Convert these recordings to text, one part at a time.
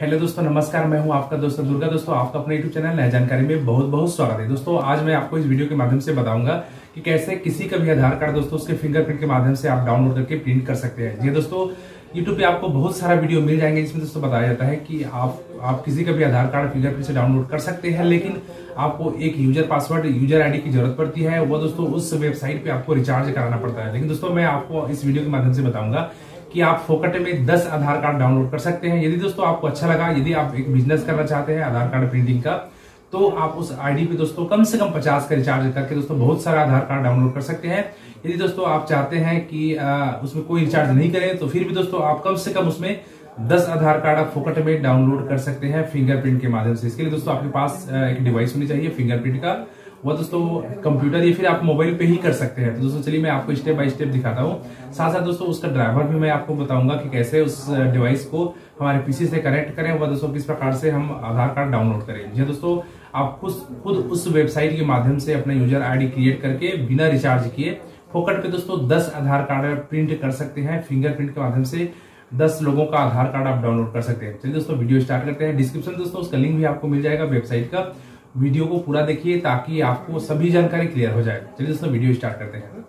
hello दोस्तों नमस्कार मैं हूं आपका दोस्त दुर्गा दोस्तों आपका अपने यूट्यूब चैनल नया जानकारी में बहुत बहुत स्वागत है दोस्तों आज मैं आपको इस वीडियो के माध्यम से बताऊंगा कि कैसे किसी का भी आधार कार्ड दोस्तों उसके फिंगरप्रिंट के माध्यम से आप डाउनलोड करके प्रिंट कर सकते हैं जी दोस्तों यूट्यूब पे आपको बहुत सारा वीडियो मिल जाएंगे जिसमें दोस्तों बताया जाता है कि आप आप किसी का भी आधार कार्ड फिंगरप्रिंट से डाउनलोड कर सकते हैं लेकिन आपको एक यूजर पासवर्ड यूजर आईडी की जरूरत पड़ती है वो दोस्तों उस वेबसाइट पे आपको रिचार्ज कराना पड़ता है लेकिन दोस्तों मैं आपको इस वीडियो के माध्यम से बताऊंगा कि आप फोकट में 10 आधार कार्ड डाउनलोड कर सकते हैं यदि दोस्तों आपको अच्छा लगा यदि आप एक बिजनेस करना चाहते हैं आधार कार्ड प्रिंटिंग का तो आप उस आईडी पे दोस्तों कम से कम 50 का रिचार्ज करके दोस्तों बहुत सारा आधार कार्ड डाउनलोड कर सकते हैं यदि दोस्तों आप चाहते हैं कि आ, उसमें कोई रिचार्ज नहीं करें तो फिर भी दोस्तों आप कम से कम उसमें दस आधार कार्ड आप फोकट में डाउनलोड कर सकते हैं फिंगरप्रिंट के माध्यम से इसके लिए दोस्तों आपके पास एक डिवाइस होनी चाहिए फिंगरप्रिंट का वो दोस्तों कंप्यूटर या फिर आप मोबाइल पे ही कर सकते हैं तो दोस्तों चलिए मैं आपको स्टेप बाय स्टेप दिखाता हूँ साथ साथ दोस्तों उसका ड्राइवर भी मैं आपको बताऊंगा कि कैसे उस डिवाइस को हमारे पीसी से कनेक्ट करें वह दोस्तों किस प्रकार से हम आधार कार्ड डाउनलोड करें जी हाँ दोस्तों आप खुद खुद उस वेबसाइट के माध्यम से अपना यूजर आई क्रिएट करके बिना रिचार्ज किए फोकट पे दोस्तों दस आधार कार्ड प्रिंट कर सकते हैं फिंगरप्रिंट के माध्यम से दस लोगों का आधार कार्ड आप डाउनलोड कर सकते हैं चलिए दोस्तों वीडियो स्टार्ट करते हैं डिस्क्रिप्शन दोस्तों उसका लिंक भी आपको मिल जाएगा वेबसाइट का वीडियो को पूरा देखिए ताकि आपको सभी जानकारी क्लियर हो जाए चलिए दोस्तों वीडियो स्टार्ट करते हैं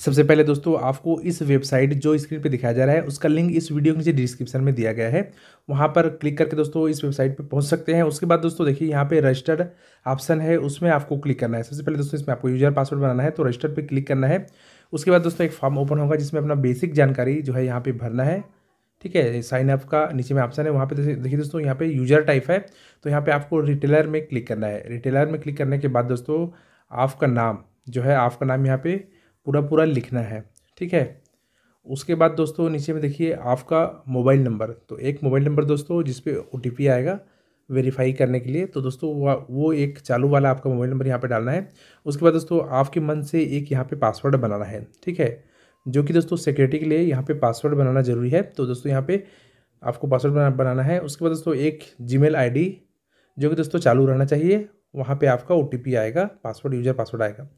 सबसे पहले दोस्तों आपको इस वेबसाइट जो स्क्रीन पर दिखाया जा रहा है उसका लिंक इस वीडियो के नीचे डिस्क्रिप्शन में दिया गया है वहाँ पर क्लिक करके दोस्तों इस वेबसाइट पर पहुँच सकते हैं उसके बाद दोस्तों देखिए यहाँ पे रजिस्टर्ड ऑप्शन है उसमें आपको क्लिक करना है सबसे पहले दोस्तों इसमें आपको यूजर पासवर्ड बनाना है तो रजिस्टर पर क्लिक करना है उसके बाद दोस्तों एक फॉर्म ओपन होगा जिसमें अपना बेसिक जानकारी जो है यहाँ पर भरना है ठीक है साइन अप का नीचे में ऑप्शन है वहाँ पे देखिए दोस्तों यहाँ पे यूजर टाइप है तो यहाँ पे आपको रिटेलर में क्लिक करना है रिटेलर में क्लिक करने के बाद दोस्तों आपका नाम जो है आपका नाम यहाँ पे पूरा पूरा लिखना है ठीक है उसके बाद दोस्तों नीचे में देखिए आपका मोबाइल नंबर तो एक मोबाइल नंबर दोस्तों जिस पे ओ आएगा वेरीफाई करने के लिए तो दोस्तों वो एक चालू वाला आपका मोबाइल नंबर यहाँ पे डालना है उसके बाद दोस्तों आपके मन से एक यहाँ पे पासवर्ड बनाना है ठीक है जो कि दोस्तों सिक्योरिटी के लिए यहाँ पे पासवर्ड बनाना ज़रूरी है तो दोस्तों यहाँ पे आपको पासवर्ड बनाना है उसके बाद दोस्तों एक जी मेल जो कि दोस्तों चालू रहना चाहिए वहाँ पर आपका ओ आएगा पासवर्ड यूजर पासवर्ड आएगा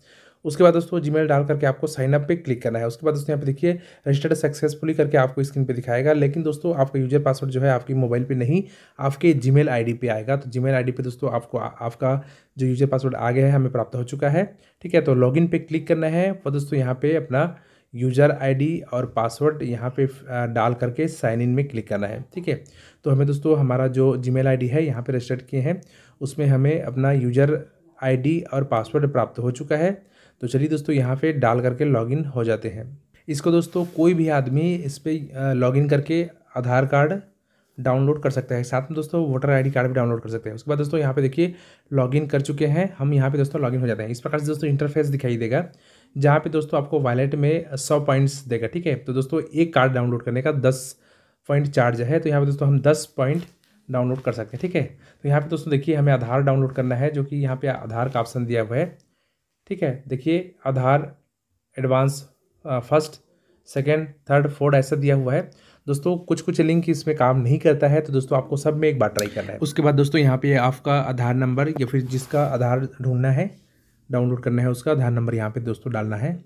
उसके बाद दोस्तों जी डाल करके आपको साइन अप पे क्लिक करना है उसके बाद दोस्तों यहाँ पे देखिए रजिस्टर्ड सक्सेसफुली करके आपको स्क्रीन पे दिखाएगा लेकिन दोस्तों आपका यूजर पासवर्ड जो है आपकी मोबाइल पे नहीं आपके आई डी पे आएगा तो आई डी पे दोस्तों आपको आ, आपका जो यूजर पासवर्ड आ गया है हमें प्राप्त हो चुका है ठीक है तो लॉगिन पे क्लिक करना है और दोस्तों यहाँ पे अपना यूजर डी और पासवर्ड यहाँ पे डाल करके साइन इन में क्लिक करना है ठीक है तो हमें दोस्तों हमारा जो आई डी है यहाँ पर रजिस्टर्ड किए हैं उसमें हमें अपना यूजर आईडी और पासवर्ड प्राप्त हो चुका है तो चलिए दोस्तों यहाँ पे डाल करके लॉगिन हो जाते हैं इसको दोस्तों कोई भी आदमी इस पर लॉगिन करके आधार कार्ड डाउनलोड कर सकता है साथ में दोस्तों वोटर आईडी कार्ड भी डाउनलोड कर सकते हैं उसके बाद दोस्तों यहाँ पे देखिए लॉगिन कर चुके हैं हम यहाँ पे दोस्तों लॉगिन हो जाते हैं इस प्रकार से दोस्तों इंटरफेस दिखाई देगा जहाँ पे दोस्तों आपको वॉलेट में सौ पॉइंट्स देगा ठीक है तो दोस्तों एक कार्ड डाउनलोड करने का दस पॉइंट चार्ज है तो यहाँ पर दोस्तों हम दस पॉइंट डाउनलोड कर सकते हैं ठीक है तो यहाँ पे दोस्तों देखिए हमें आधार डाउनलोड करना है जो कि यहाँ पे आधार का ऑप्शन दिया हुआ है ठीक है देखिए Aadhaar advance first second third fourth ऐसा दिया हुआ है दोस्तों कुछ कुछ लिंक इसमें काम नहीं करता है तो दोस्तों आपको सब में एक बार ट्राई करना है उसके बाद दोस्तों यहाँ पे आपका आधार नंबर या फिर जिसका आधार ढूंढना है डाउनलोड करना है उसका आधार नंबर यहाँ पे दोस्तों डालना है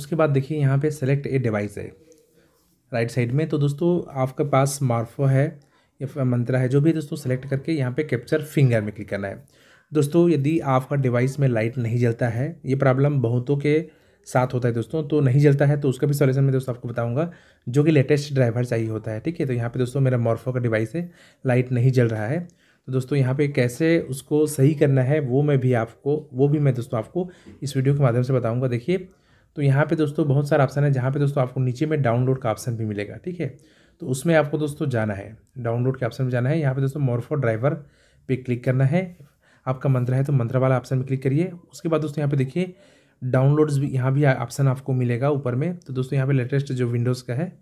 उसके बाद देखिए यहाँ पे सेलेक्ट ए डिवाइस है राइट साइड में तो दोस्तों आपके पास स्मार्टफोन है या मंत्रा है जो भी दोस्तों सेलेक्ट करके यहाँ पे कैप्चर फिंगर में क्लिक करना है दोस्तों यदि आपका डिवाइस में लाइट नहीं जलता है ये प्रॉब्लम बहुतों के साथ होता है दोस्तों तो नहीं जलता है तो उसका भी सॉल्यूशन मैं दोस्तों आपको बताऊंगा जो कि लेटेस्ट ड्राइवर चाहिए होता है ठीक है तो यहाँ पे दोस्तों मेरा मॉर्फो का डिवाइस है लाइट नहीं जल रहा है तो दोस्तों यहाँ पे कैसे उसको सही करना है वो मैं भी आपको वो भी मैं दोस्तों आपको इस वीडियो के माध्यम से बताऊँगा देखिए तो यहाँ पर दोस्तों बहुत सारा ऑप्शन है जहाँ पर दोस्तों आपको नीचे में डाउनलोड का ऑप्शन भी मिलेगा ठीक है तो उसमें आपको दोस्तों जाना है डाउनलोड के ऑप्शन में जाना है यहाँ पे दोस्तों मोरफो ड्राइवर पे क्लिक करना है आपका मंत्र है तो मंत्र वाला ऑप्शन में क्लिक करिए उसके बाद दोस्तों यहाँ पे देखिए डाउनलोड्स भी यहाँ भी ऑप्शन आपको मिलेगा ऊपर में तो दोस्तों यहाँ पे लेटेस्ट जो विंडोज़ का है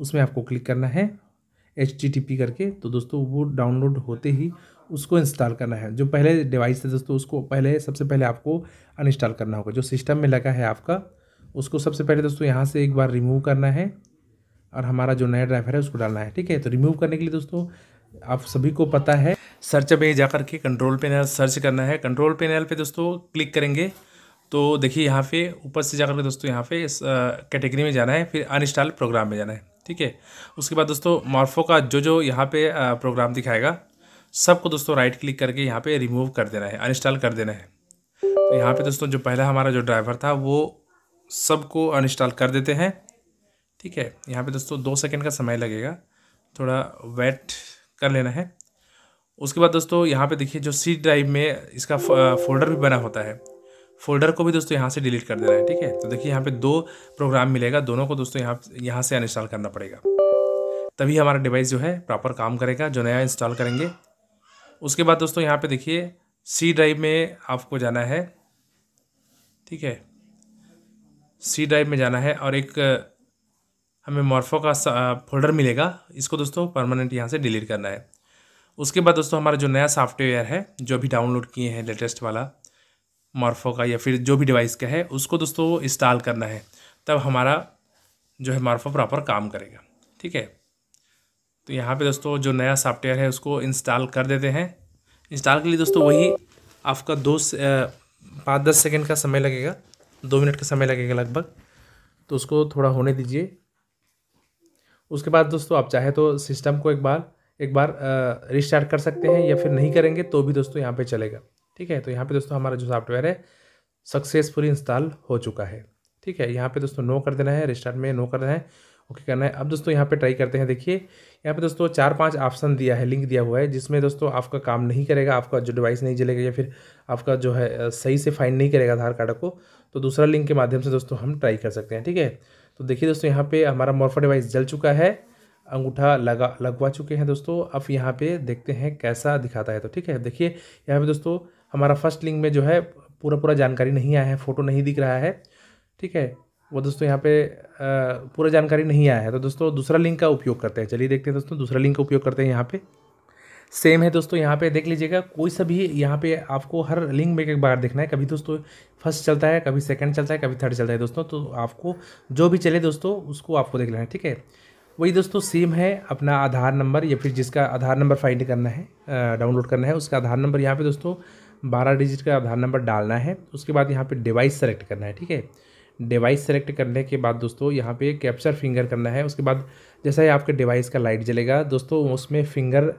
उसमें आपको क्लिक करना है एच करके तो दोस्तों वो डाउनलोड होते ही उसको इंस्टॉल करना है जो पहले डिवाइस है दोस्तों उसको पहले सबसे पहले आपको अनइंस्टॉल करना होगा जो सिस्टम में लगा है आपका उसको सबसे पहले दोस्तों यहाँ से एक बार रिमूव करना है और हमारा जो नया ड्राइवर है उसको डालना है ठीक है तो रिमूव करने के लिए दोस्तों आप सभी को पता है सर्च पे जाकर के कंट्रोल पैनल सर्च करना है कंट्रोल पैनल पे दोस्तों क्लिक करेंगे तो देखिए यहाँ पे ऊपर से जाकर के दोस्तों यहाँ पे इस कैटेगरी में जाना है फिर अनइंस्टॉल प्रोग्राम में जाना है ठीक है उसके बाद दोस्तों मॉर्फो का जो जो यहाँ पे प्रोग्राम दिखाएगा सबको दोस्तों राइट क्लिक करके यहाँ पे रिमूव कर देना है अनइंस्टॉल कर देना है तो यहाँ पे दोस्तों जो पहला हमारा जो ड्राइवर था वो सबको अनइंस्टॉल कर देते हैं ठीक है यहाँ पे दोस्तों दो सेकंड का समय लगेगा थोड़ा वेट कर लेना है उसके बाद दोस्तों यहाँ पे देखिए जो सी ड्राइव में इसका फोल्डर भी बना होता है फोल्डर को भी दोस्तों यहाँ से डिलीट कर देना है ठीक है तो देखिए यहाँ पे दो प्रोग्राम मिलेगा दोनों को दोस्तों यहाँ यहाँ से अनइंस्टॉल करना पड़ेगा तभी हमारा डिवाइस जो है प्रॉपर काम करेगा जो नया इंस्टॉल करेंगे उसके बाद दोस्तों यहाँ पर देखिए सी ड्राइव में आपको जाना है ठीक है सी ड्राइव में जाना है और एक हमें मॉर्फो का फोल्डर मिलेगा इसको दोस्तों परमानेंट यहाँ से डिलीट करना है उसके बाद दोस्तों हमारा जो नया सॉफ्टवेयर है जो भी डाउनलोड किए हैं लेटेस्ट वाला मॉर्फो का या फिर जो भी डिवाइस का है उसको दोस्तों इंस्टॉल करना है तब हमारा जो है मॉर्फो प्रॉपर काम करेगा ठीक है तो यहाँ पे दोस्तों जो नया सॉफ्टवेयर है उसको इंस्टॉल कर देते हैं इंस्टॉल के लिए दोस्तों वही आपका दो पाँच दस सेकेंड का समय लगेगा दो मिनट का समय लगेगा लगभग तो उसको थोड़ा होने दीजिए उसके बाद दोस्तों आप चाहे तो सिस्टम को एक बार एक बार रिस्टार्ट कर सकते हैं या फिर नहीं करेंगे तो भी दोस्तों यहाँ पे चलेगा ठीक है तो यहाँ पे दोस्तों हमारा जो सॉफ्टवेयर है सक्सेसफुली इंस्टॉल हो चुका है ठीक है यहाँ पे दोस्तों नो कर देना है रिस्टार्ट में नो कर देना है ओके करना है अब दोस्तों यहाँ पे ट्राई करते हैं देखिए यहाँ पे दोस्तों चार पांच ऑप्शन दिया है लिंक दिया हुआ है जिसमें दोस्तों आपका काम नहीं करेगा आपका जो डिवाइस नहीं चलेगा या फिर आपका जो है सही से फाइंड नहीं करेगा आधार कार्ड को तो दूसरा लिंक के माध्यम से दोस्तों हम ट्राई कर सकते हैं ठीक है तो देखिए दोस्तों यहाँ पे हमारा मॉर्फा डिवाइस जल चुका है अंगूठा लगा लगवा चुके हैं दोस्तों अब यहाँ पे देखते हैं कैसा दिखाता है तो ठीक है देखिए यहाँ पे दोस्तों हमारा फर्स्ट लिंक में जो है पूरा पूरा जानकारी नहीं आया है फ़ोटो नहीं दिख रहा है ठीक है वो दोस्तों यहाँ पे पूरा जानकारी नहीं आया है तो दोस्तों दूसरा लिंक का उपयोग करते हैं चलिए देखते हैं दोस्तों दूसरा लिंक का उपयोग करते हैं यहाँ पर सेम है दोस्तों यहाँ पे देख लीजिएगा कोई सा भी यहाँ पे आपको हर लिंक में एक बार देखना है कभी दोस्तों फर्स्ट चलता है कभी सेकंड चलता है कभी थर्ड चलता है दोस्तों तो आपको जो भी चले दोस्तों उसको आपको देख लेना है ठीक है वही दोस्तों सेम है अपना आधार नंबर या फिर जिसका आधार नंबर फाइंड करना है डाउनलोड करना है उसका आधार नंबर यहाँ पर दोस्तों बारह डिजिट का आधार नंबर डालना है उसके बाद यहाँ पर डिवाइस सेलेक्ट करना है ठीक है डिवाइस सेलेक्ट करने के बाद दोस्तों यहाँ पर कैप्चर फिंगर करना है उसके बाद जैसा ही आपके डिवाइस का लाइट जलेगा दोस्तों उसमें फिंगर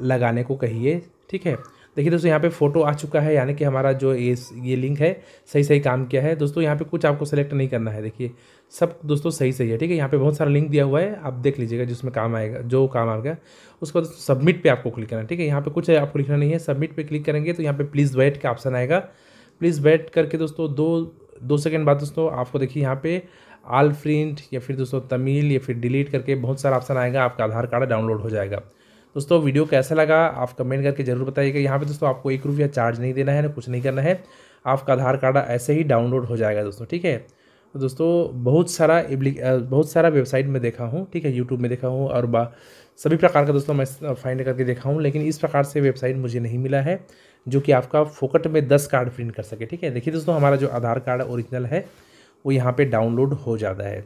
लगाने को कहिए ठीक है देखिए दोस्तों यहाँ पे फोटो आ चुका है यानी कि हमारा जो ये ये लिंक है सही सही काम किया है दोस्तों यहाँ पे कुछ आपको सेलेक्ट नहीं करना है देखिए सब दोस्तों सही सही है ठीक है यहाँ पे बहुत सारा लिंक दिया हुआ है आप देख लीजिएगा जिसमें काम आएगा जो काम आएगा उसके बाद सबमिट पे आपको क्लिक करना है ठीक है यहाँ पे कुछ आपको लिखना नहीं है सबमिट पर क्लिक करेंगे तो यहाँ पे प्लीज़ वेट का ऑप्शन आएगा प्लीज़ वेट करके दोस्तों दो दो सेकेंड बाद दोस्तों आपको देखिए यहाँ पे आल प्रिंट या फिर दोस्तों तमिल या फिर डिलीट करके बहुत सारा ऑप्शन आएगा आपका आधार कार्ड डाउनलोड हो जाएगा दोस्तों वीडियो कैसा लगा आप कमेंट करके जरूर बताइएगा यहाँ पे दोस्तों आपको एक रुपया चार्ज नहीं देना है ना कुछ नहीं करना है आपका आधार कार्ड ऐसे ही डाउनलोड हो जाएगा दोस्तों ठीक है तो दोस्तों बहुत सारा बहुत सारा वेबसाइट में देखा हूँ ठीक है यूट्यूब में देखा हूँ और बा सभी प्रकार का दोस्तों मैं फाइंड करके देखा हूँ लेकिन इस प्रकार से वेबसाइट मुझे नहीं मिला है जो कि आपका फोकट में दस कार्ड प्रिंट कर सके ठीक है देखिए दोस्तों हमारा जो आधार कार्ड ओरिजिनल है वो यहाँ पर डाउनलोड हो जाता है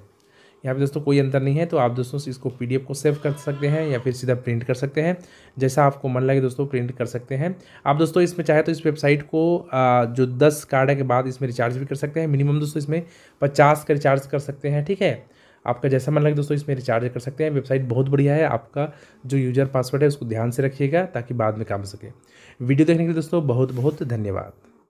यहाँ पे दोस्तों कोई अंतर नहीं है तो आप दोस्तों इसको पी को सेव कर सकते हैं या फिर सीधा प्रिंट कर सकते हैं जैसा आपको मन लगे दोस्तों प्रिंट कर सकते हैं आप दोस्तों इसमें चाहे तो इस वेबसाइट को जो दस कार्ड के बाद इसमें रिचार्ज भी कर सकते हैं मिनिमम दोस्तों इसमें पचास का रिचार्ज कर सकते हैं ठीक है आपका जैसा मन लगे दोस्तों इसमें रिचार्ज कर सकते हैं वेबसाइट बहुत बढ़िया है आपका जो यूजर पासवर्ड है उसको ध्यान से रखिएगा ताकि बाद में काम सके वीडियो देखने के लिए दोस्तों बहुत बहुत धन्यवाद